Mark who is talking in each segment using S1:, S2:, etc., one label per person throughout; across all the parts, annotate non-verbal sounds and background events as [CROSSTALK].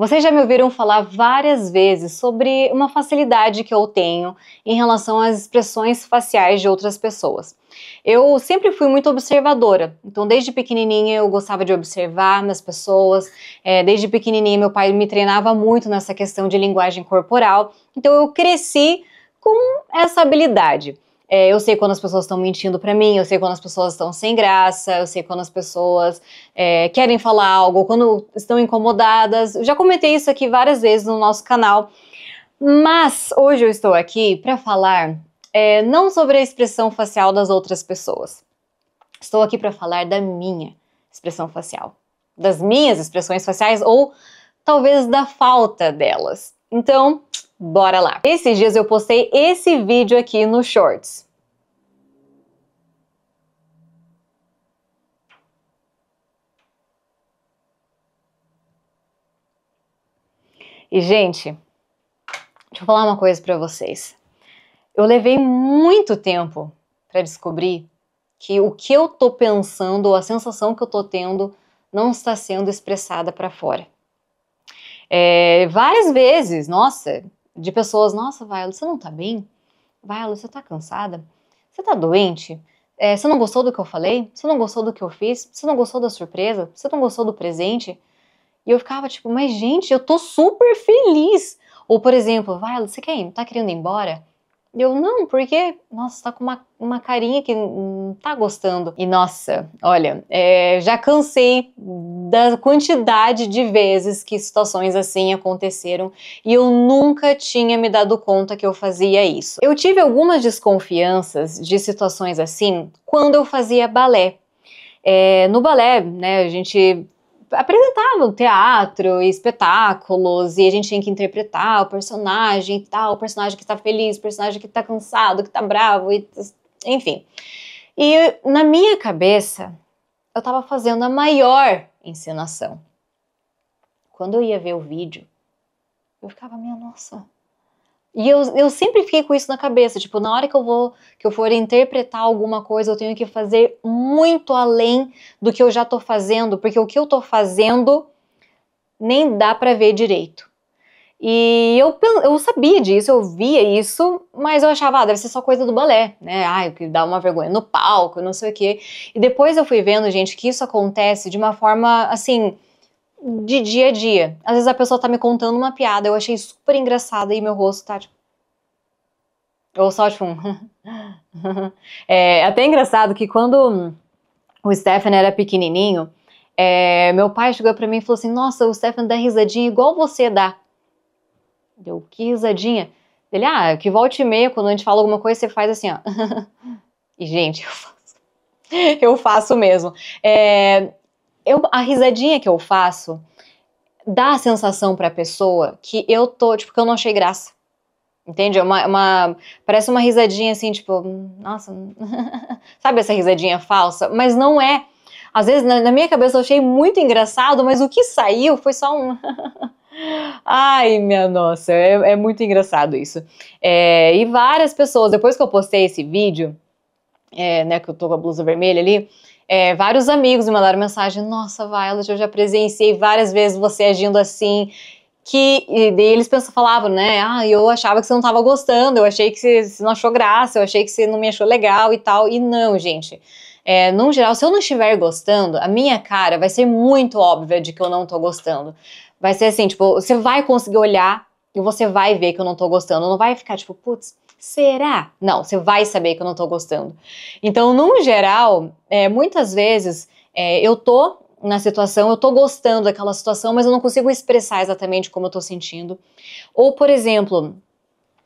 S1: Vocês já me ouviram falar várias vezes sobre uma facilidade que eu tenho em relação às expressões faciais de outras pessoas. Eu sempre fui muito observadora, então desde pequenininha eu gostava de observar as pessoas. É, desde pequenininha meu pai me treinava muito nessa questão de linguagem corporal, então eu cresci com essa habilidade. É, eu sei quando as pessoas estão mentindo para mim, eu sei quando as pessoas estão sem graça, eu sei quando as pessoas é, querem falar algo, quando estão incomodadas. Eu já comentei isso aqui várias vezes no nosso canal, mas hoje eu estou aqui para falar é, não sobre a expressão facial das outras pessoas. Estou aqui para falar da minha expressão facial, das minhas expressões faciais ou talvez da falta delas. Então, Bora lá! Esses dias eu postei esse vídeo aqui no Shorts. E, gente, deixa eu falar uma coisa para vocês. Eu levei muito tempo para descobrir que o que eu tô pensando ou a sensação que eu tô tendo não está sendo expressada para fora. É, várias vezes, nossa, de pessoas, nossa, Viola, você não tá bem? Viola, você tá cansada? Você tá doente? É, você não gostou do que eu falei? Você não gostou do que eu fiz? Você não gostou da surpresa? Você não gostou do presente? E eu ficava tipo, mas gente, eu tô super feliz. Ou por exemplo, Viola, você quer ir? Tá querendo ir embora? E eu, não, porque, nossa, tá com uma, uma carinha que não tá gostando. E nossa, olha, é, já cansei da quantidade de vezes que situações assim aconteceram e eu nunca tinha me dado conta que eu fazia isso. Eu tive algumas desconfianças de situações assim quando eu fazia balé. É, no balé, né, a gente apresentava teatro e espetáculos e a gente tinha que interpretar o personagem e tal, o personagem que está feliz, o personagem que está cansado, que está bravo, e, enfim. E na minha cabeça, eu estava fazendo a maior encenação. Quando eu ia ver o vídeo, eu ficava, minha nossa. E eu, eu sempre fiquei com isso na cabeça, tipo, na hora que eu vou, que eu for interpretar alguma coisa, eu tenho que fazer muito além do que eu já tô fazendo, porque o que eu tô fazendo nem dá para ver direito. E eu, eu sabia disso, eu via isso, mas eu achava, ah, deve ser só coisa do balé, né? Ai, que dá uma vergonha no palco, não sei o quê. E depois eu fui vendo, gente, que isso acontece de uma forma, assim, de dia a dia. Às vezes a pessoa tá me contando uma piada, eu achei super engraçada e meu rosto tá, tipo... Ou só, tipo, [LAUGHS] é, é até engraçado que quando o Stephen era pequenininho, é, meu pai chegou para mim e falou assim, nossa, o Stephen dá risadinha igual você dá. Deu que risadinha. Ele, ah, que volte e meia, quando a gente fala alguma coisa, você faz assim, ó. [LAUGHS] e, gente, eu faço, [LAUGHS] eu faço mesmo. É, eu, a risadinha que eu faço dá a sensação pra pessoa que eu tô, tipo, que eu não achei graça. Entende? É uma, é uma, parece uma risadinha assim, tipo, nossa, [LAUGHS] sabe essa risadinha falsa? Mas não é. Às vezes, na, na minha cabeça, eu achei muito engraçado, mas o que saiu foi só um. Ai, minha nossa, é, é muito engraçado isso. É, e várias pessoas, depois que eu postei esse vídeo, é, né, que eu tô com a blusa vermelha ali, é, vários amigos me mandaram mensagem: Nossa, Violet, eu já presenciei várias vezes você agindo assim. Que, e daí eles pensam falavam, né? Ah, eu achava que você não tava gostando, eu achei que você, você não achou graça, eu achei que você não me achou legal e tal. E não, gente. É, no geral, se eu não estiver gostando, a minha cara vai ser muito óbvia de que eu não tô gostando. Vai ser assim, tipo, você vai conseguir olhar e você vai ver que eu não tô gostando. Não vai ficar tipo, putz, será? Não, você vai saber que eu não tô gostando. Então, no geral, é, muitas vezes é, eu tô na situação, eu tô gostando daquela situação, mas eu não consigo expressar exatamente como eu tô sentindo. Ou, por exemplo,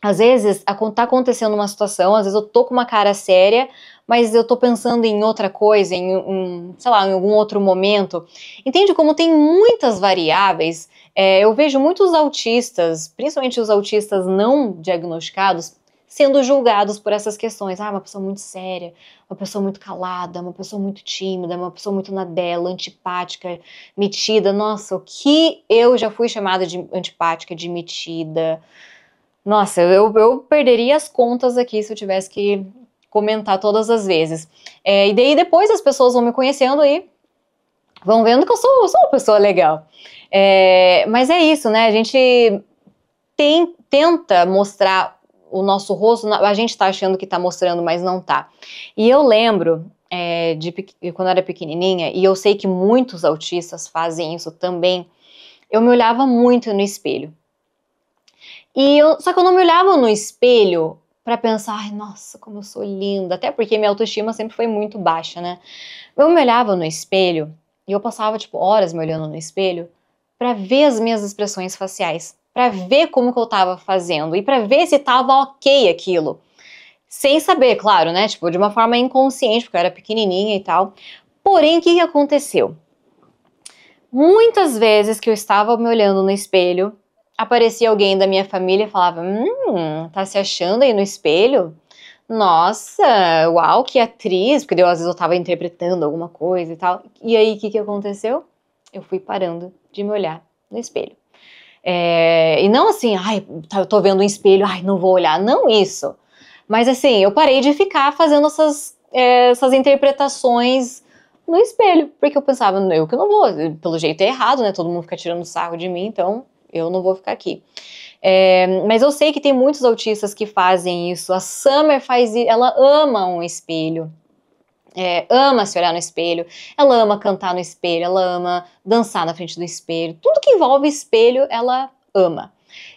S1: às vezes tá acontecendo uma situação, às vezes eu tô com uma cara séria, mas eu tô pensando em outra coisa, em um, sei lá, em algum outro momento. Entende como tem muitas variáveis? É, eu vejo muitos autistas, principalmente os autistas não diagnosticados, sendo julgados por essas questões. Ah, uma pessoa muito séria, uma pessoa muito calada, uma pessoa muito tímida, uma pessoa muito na dela, antipática, metida. Nossa, o que eu já fui chamada de antipática, de metida. Nossa, eu, eu perderia as contas aqui se eu tivesse que comentar todas as vezes. É, e daí depois as pessoas vão me conhecendo e vão vendo que eu sou, sou uma pessoa legal. É, mas é isso, né? A gente tem, tenta mostrar o nosso rosto, a gente tá achando que tá mostrando, mas não tá. E eu lembro é, de quando eu era pequenininha, e eu sei que muitos autistas fazem isso também, eu me olhava muito no espelho. E eu, só que eu não me olhava no espelho para pensar, nossa, como eu sou linda, até porque minha autoestima sempre foi muito baixa, né? Eu me olhava no espelho e eu passava tipo horas me olhando no espelho para ver as minhas expressões faciais, para ver como que eu tava fazendo e para ver se tava OK aquilo. Sem saber, claro, né? Tipo, de uma forma inconsciente, porque eu era pequenininha e tal. Porém, o que, que aconteceu? Muitas vezes que eu estava me olhando no espelho, aparecia alguém da minha família e falava: Hum, tá se achando aí no espelho? Nossa, uau, que atriz! Porque eu, às vezes eu tava interpretando alguma coisa e tal. E aí, o que, que aconteceu? Eu fui parando de me olhar no espelho. É, e não assim, ai, tá, eu tô vendo um espelho, ai, não vou olhar. Não isso. Mas assim, eu parei de ficar fazendo essas, é, essas interpretações no espelho, porque eu pensava, eu que não vou, pelo jeito é errado, né? Todo mundo fica tirando sarro de mim, então eu não vou ficar aqui. É, mas eu sei que tem muitos autistas que fazem isso. A Summer faz isso, ela ama um espelho. É, ama se olhar no espelho, ela ama cantar no espelho, ela ama dançar na frente do espelho. Tudo que envolve espelho, ela ama.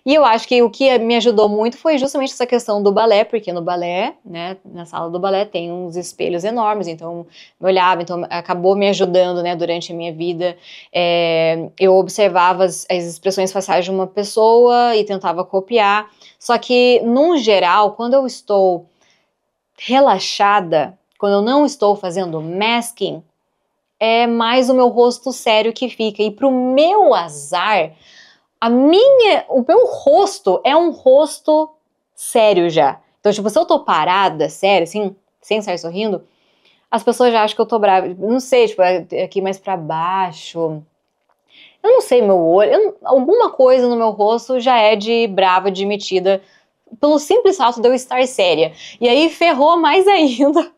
S1: E eu acho que o que me ajudou muito foi justamente essa questão do balé, porque no balé, né, na sala do balé tem uns espelhos enormes, então eu olhava, então acabou me ajudando, né, durante a minha vida. É, eu observava as, as expressões faciais de uma pessoa e tentava copiar. Só que, num geral, quando eu estou relaxada, quando eu não estou fazendo masking, é mais o meu rosto sério que fica. E pro meu azar, a minha, o meu rosto é um rosto sério já. Então, tipo, se eu tô parada, sério, assim, sem sair sorrindo, as pessoas já acham que eu tô brava. Não sei, tipo, é aqui mais para baixo. Eu não sei, meu olho, eu, alguma coisa no meu rosto já é de brava, de metida, pelo simples fato de eu estar séria. E aí ferrou mais [LAUGHS] ainda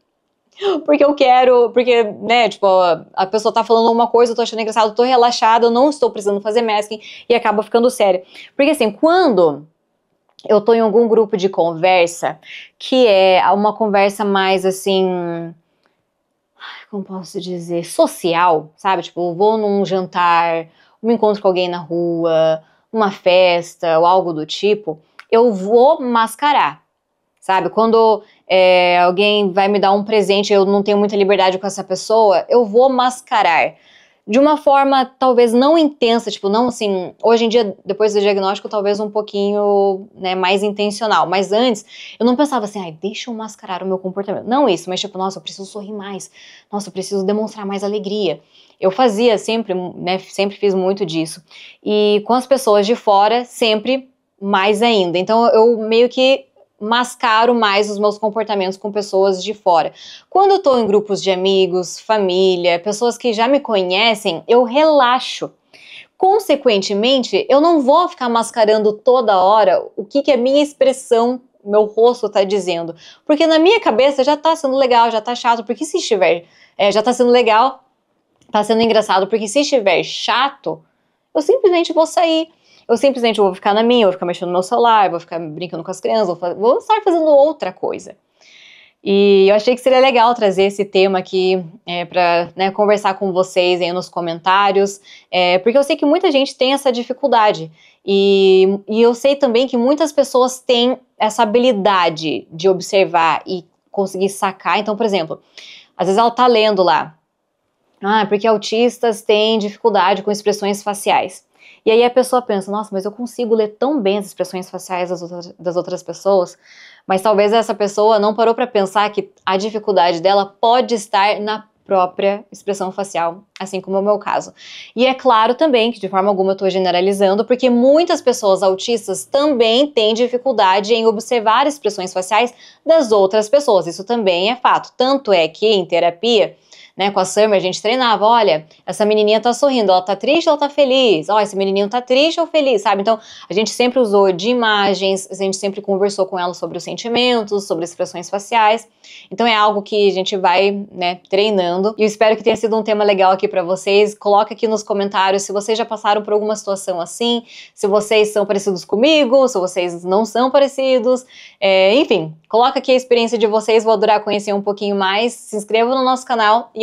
S1: porque eu quero, porque, né, tipo, a pessoa tá falando uma coisa, eu tô achando engraçado, eu tô relaxada, eu não estou precisando fazer masking e acaba ficando séria. Porque assim, quando eu tô em algum grupo de conversa que é uma conversa mais assim, como posso dizer, social, sabe? Tipo, vou num jantar, me encontro com alguém na rua, uma festa ou algo do tipo, eu vou mascarar sabe? Quando é, alguém vai me dar um presente, eu não tenho muita liberdade com essa pessoa, eu vou mascarar. De uma forma talvez não intensa, tipo, não assim. Hoje em dia, depois do diagnóstico, talvez um pouquinho né, mais intencional. Mas antes, eu não pensava assim, ai, deixa eu mascarar o meu comportamento. Não isso, mas tipo, nossa, eu preciso sorrir mais. Nossa, eu preciso demonstrar mais alegria. Eu fazia sempre, né? Sempre fiz muito disso. E com as pessoas de fora, sempre mais ainda. Então eu meio que mascaro mais os meus comportamentos com pessoas de fora. Quando eu tô em grupos de amigos, família, pessoas que já me conhecem, eu relaxo. Consequentemente, eu não vou ficar mascarando toda hora o que, que a minha expressão, meu rosto tá dizendo. Porque na minha cabeça já tá sendo legal, já tá chato, porque se estiver, é, já tá sendo legal, tá sendo engraçado, porque se estiver chato, eu simplesmente vou sair. Eu simplesmente vou ficar na minha, vou ficar mexendo no meu celular, vou ficar brincando com as crianças, vou, fazer, vou estar fazendo outra coisa. E eu achei que seria legal trazer esse tema aqui é, para né, conversar com vocês aí nos comentários, é, porque eu sei que muita gente tem essa dificuldade. E, e eu sei também que muitas pessoas têm essa habilidade de observar e conseguir sacar. Então, por exemplo, às vezes ela tá lendo lá. Ah, porque autistas têm dificuldade com expressões faciais. E aí a pessoa pensa, nossa, mas eu consigo ler tão bem as expressões faciais das outras, das outras pessoas, mas talvez essa pessoa não parou para pensar que a dificuldade dela pode estar na própria expressão facial, assim como é o meu caso. E é claro também que de forma alguma eu estou generalizando, porque muitas pessoas autistas também têm dificuldade em observar expressões faciais das outras pessoas. Isso também é fato. Tanto é que em terapia né, com a Summer, a gente treinava, olha, essa menininha tá sorrindo, ela tá triste, ela tá feliz, ó, esse menininho tá triste ou feliz, sabe? Então, a gente sempre usou de imagens, a gente sempre conversou com ela sobre os sentimentos, sobre expressões faciais. Então, é algo que a gente vai, né, treinando. E eu espero que tenha sido um tema legal aqui para vocês. Coloca aqui nos comentários se vocês já passaram por alguma situação assim, se vocês são parecidos comigo, se vocês não são parecidos, é, enfim, coloca aqui a experiência de vocês, vou adorar conhecer um pouquinho mais. Se inscreva no nosso canal e